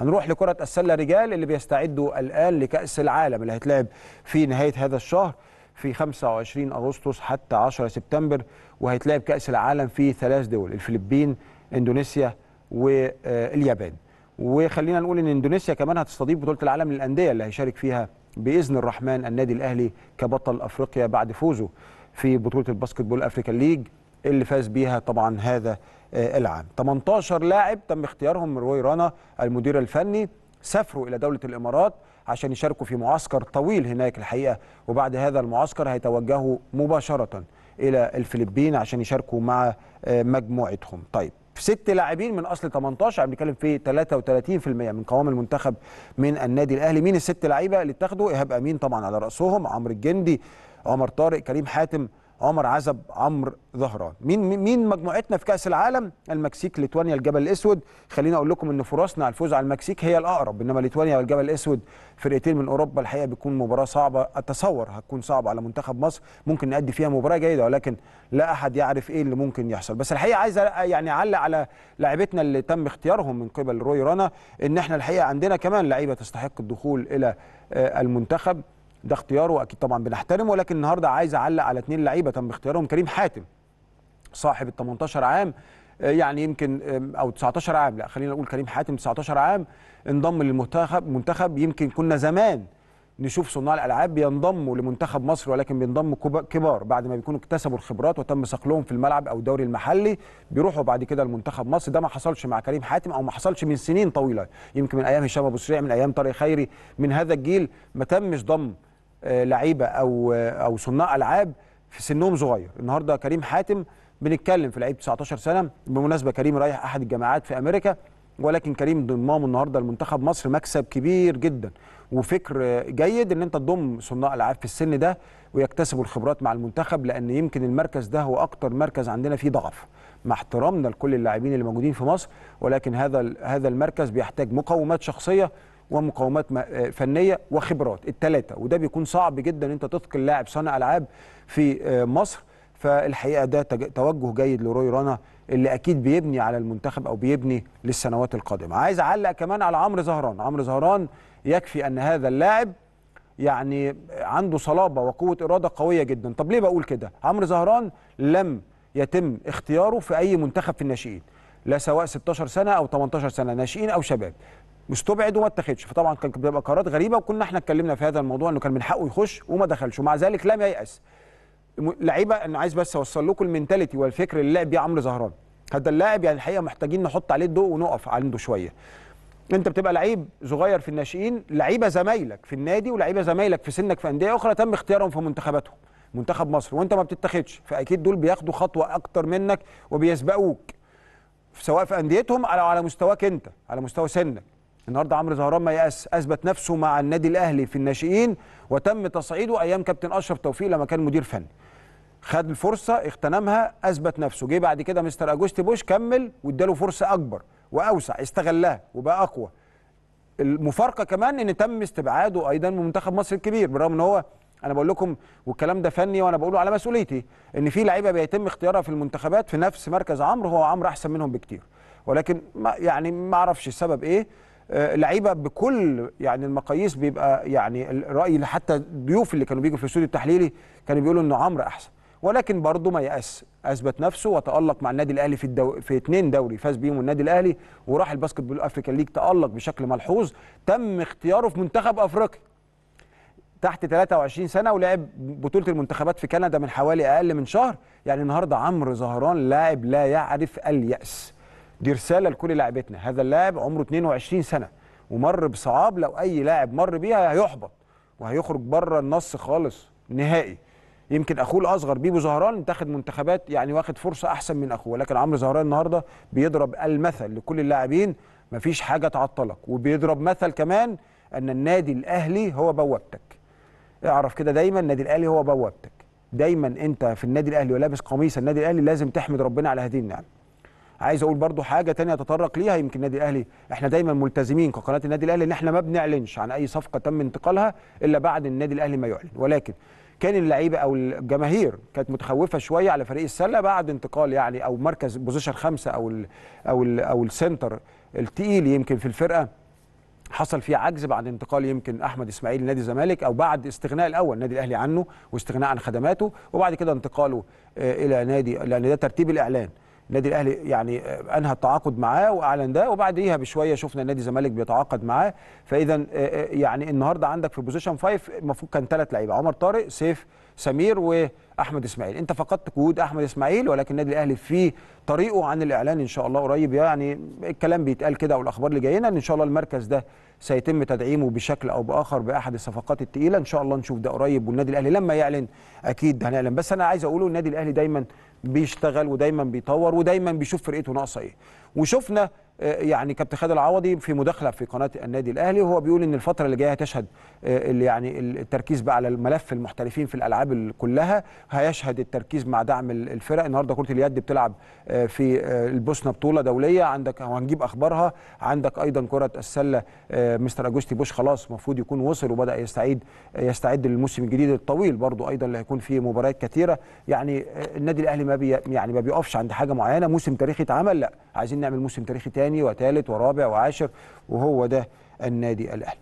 هنروح لكرة السلة رجال اللي بيستعدوا الآن لكأس العالم اللي هيتلعب في نهاية هذا الشهر في 25 أغسطس حتى 10 سبتمبر وهيتلعب كأس العالم في ثلاث دول الفلبين إندونيسيا واليابان وخلينا نقول ان اندونيسيا كمان هتستضيف بطوله العالم للانديه اللي هيشارك فيها باذن الرحمن النادي الاهلي كبطل افريقيا بعد فوزه في بطوله الباسكتبول أفريكا ليج اللي فاز بيها طبعا هذا آه، العام 18 لاعب تم اختيارهم روي رانا المدير الفني سافروا إلى دولة الإمارات عشان يشاركوا في معسكر طويل هناك الحقيقة وبعد هذا المعسكر هيتوجهوا مباشرة إلى الفلبين عشان يشاركوا مع آه، مجموعتهم طيب ست لاعبين من اصل 18 عم يعني بنتكلم في 33% من قوام المنتخب من النادي الاهلي مين الست لعيبه اللي اتاخدوا ايهاب امين طبعا على راسهم عمرو الجندي عمر طارق كريم حاتم عمر عزب عمرو ظهران مين مين مجموعتنا في كاس العالم المكسيك ليتوانيا الجبل الاسود خليني اقول لكم ان فرصنا على الفوز على المكسيك هي الاقرب انما ليتوانيا والجبل الاسود فرقتين من اوروبا الحقيقه بتكون مباراه صعبه اتصور هتكون صعبه على منتخب مصر ممكن نادي فيها مباراه جيده ولكن لا احد يعرف ايه اللي ممكن يحصل بس الحقيقه عايز يعني اعلق على لاعبتنا اللي تم اختيارهم من قبل روي رانا ان احنا الحقيقه عندنا كمان لعيبه تستحق الدخول الى آه، المنتخب ده اختياره واكيد طبعا بنحترمه ولكن النهارده عايز اعلق على اثنين لعيبه تم اختيارهم كريم حاتم صاحب ال 18 عام آه، يعني يمكن آه، او 19 عام لا خلينا نقول كريم حاتم 19 عام انضم للمنتخب منتخب يمكن كنا زمان نشوف صناع الالعاب بينضموا لمنتخب مصر ولكن بينضموا كبار بعد ما بيكونوا اكتسبوا الخبرات وتم صقلهم في الملعب او الدوري المحلي بيروحوا بعد كده لمنتخب مصر ده ما حصلش مع كريم حاتم او ما حصلش من سنين طويله يمكن من ايام هشام ابو سريع من ايام طارق خيري من هذا الجيل ما تمش ضم آه، لعيبه او آه، او صناع العاب في سنهم صغير النهارده كريم حاتم بنتكلم في لعيب 19 سنه بالمناسبه كريم رايح احد الجامعات في امريكا ولكن كريم ضمام النهارده لمنتخب مصر مكسب كبير جدا وفكر آه، جيد ان انت تضم صناع العاب في السن ده ويكتسبوا الخبرات مع المنتخب لان يمكن المركز ده هو اكتر مركز عندنا فيه ضعف مع احترامنا لكل اللاعبين اللي موجودين في مصر ولكن هذا هذا المركز بيحتاج مقومات شخصيه ومقاومات آه، فنيه وخبرات الثلاثه وده بيكون صعب جدا انت تثقل لاعب صانع العاب في آه، مصر فالحقيقه ده توجه جيد لروي رانا اللي اكيد بيبني على المنتخب او بيبني للسنوات القادمه عايز اعلق كمان على عمرو زهران عمرو زهران يكفي ان هذا اللاعب يعني عنده صلابه وقوه اراده قويه جدا طب ليه بقول كده عمرو زهران لم يتم اختياره في اي منتخب في الناشئين لا سواء 16 سنه او 18 سنه ناشئين او شباب مستبعد وما اتخذش فطبعا كانت بتبقى قرارات غريبه وكنا احنا اتكلمنا في هذا الموضوع انه كان من حقه يخش وما دخلش ومع ذلك لم ييأس لعيبه انا عايز بس اوصل لكم المينتاليتي والفكر اللي لعب بيه عمرو زهران هذا اللاعب يعني الحقيقه محتاجين نحط عليه الضوء ونقف عنده شويه انت بتبقى لعيب صغير في الناشئين لعيبه زمايلك في النادي ولعيبه زمايلك في سنك في انديه اخرى تم اختيارهم في منتخباتهم منتخب مصر وانت ما بتتخدش فاكيد دول بياخدوا خطوه اكتر منك وبيسبقوك سواء في انديتهم او على مستواك انت على مستوى سنك النهارده عمرو زهران ما يأس اثبت نفسه مع النادي الاهلي في الناشئين وتم تصعيده ايام كابتن اشرف توفيق لما كان مدير فني خد الفرصه اغتنمها اثبت نفسه جه بعد كده مستر اجوستي بوش كمل واداله فرصه اكبر واوسع استغلها وبقى اقوى المفارقه كمان ان تم استبعاده ايضا من منتخب مصر الكبير بالرغم ان هو انا بقول لكم والكلام ده فني وانا بقوله على مسؤوليتي ان في لعيبه بيتم اختيارها في المنتخبات في نفس مركز عمرو هو عمرو احسن منهم بكتير ولكن ما يعني ما اعرفش السبب ايه آه، لعيبه بكل يعني المقاييس بيبقى يعني الراي حتى الضيوف اللي كانوا بيجوا في الاستوديو التحليلي كانوا بيقولوا انه عمرو احسن ولكن برضه ما يأس اثبت نفسه وتالق مع النادي الاهلي في الدو... في اثنين دوري فاز بيهم النادي الاهلي وراح الباسكت بول افريكان ليج تالق بشكل ملحوظ تم اختياره في منتخب افريقيا تحت 23 سنه ولعب بطوله المنتخبات في كندا من حوالي اقل من شهر يعني النهارده عمرو زهران لاعب لا يعرف اليأس دي رساله لكل لاعبتنا هذا اللاعب عمره 22 سنه ومر بصعاب لو اي لاعب مر بيها هيحبط وهيخرج بره النص خالص نهائي يمكن اخوه الاصغر بيبو زهران تاخد منتخبات يعني واخد فرصه احسن من اخوه لكن عمرو زهران النهارده بيضرب المثل لكل اللاعبين مفيش حاجه تعطلك وبيضرب مثل كمان ان النادي الاهلي هو بوابتك اعرف كده دايما النادي الاهلي هو بوابتك دايما انت في النادي الاهلي ولابس قميص النادي الاهلي لازم تحمد ربنا على هذه النعمه عايز اقول برضو حاجه تانية اتطرق ليها يمكن النادي الاهلي احنا دايما ملتزمين كقناه النادي الاهلي ان احنا ما بنعلنش عن اي صفقه تم انتقالها الا بعد النادي الاهلي ما يعلن ولكن كان اللعيبه او الجماهير كانت متخوفه شويه على فريق السله بعد انتقال يعني او مركز بوزيشن خمسه او الـ او الـ او السنتر التقيل يمكن في الفرقه حصل فيه عجز بعد انتقال يمكن احمد اسماعيل لنادي الزمالك او بعد استغناء الاول النادي الاهلي عنه واستغناء عن خدماته وبعد كده انتقاله آه، الى نادي لان ده ترتيب الاعلان النادي الاهلي يعني انهى التعاقد معاه واعلن ده وبعديها بشويه شفنا النادي الزمالك بيتعاقد معاه فاذا آه، آه، يعني النهارده عندك في البوزيشن 5 المفروض كان ثلاث لعيبه عمر طارق سيف سمير و احمد اسماعيل انت فقدت قيود احمد اسماعيل ولكن النادي الاهلي في طريقه عن الاعلان ان شاء الله قريب يعني الكلام بيتقال كده والاخبار اللي جاينا ان ان شاء الله المركز ده سيتم تدعيمه بشكل او باخر باحد الصفقات الثقيله ان شاء الله نشوف ده قريب والنادي الاهلي لما يعلن اكيد هنعلن بس انا عايز اقوله النادي الاهلي دايما بيشتغل ودايما بيطور ودايما بيشوف فرقته ناقصه ايه وشفنا آه، يعني كابتن خالد العوضي في مداخله في قناه النادي الاهلي وهو بيقول ان الفتره اللي جايه هتشهد آه، يعني التركيز بقى على الملف المحترفين في الالعاب كلها هيشهد التركيز مع دعم الفرق النهارده كره اليد بتلعب آه، في البوسنه بطوله دوليه عندك وهنجيب اخبارها عندك ايضا كره السله مستر اجوستي بوش خلاص المفروض يكون وصل وبدا يستعيد يستعد للموسم الجديد الطويل برضو ايضا اللي هيكون فيه مباريات كثيره يعني النادي الاهلي ما بي يعني ما بيقفش عند حاجه معينه موسم تاريخي اتعمل لا عايزين نعمل موسم تاريخي تاني وثاني وثالث ورابع وعاشر وهو ده النادي الاهلي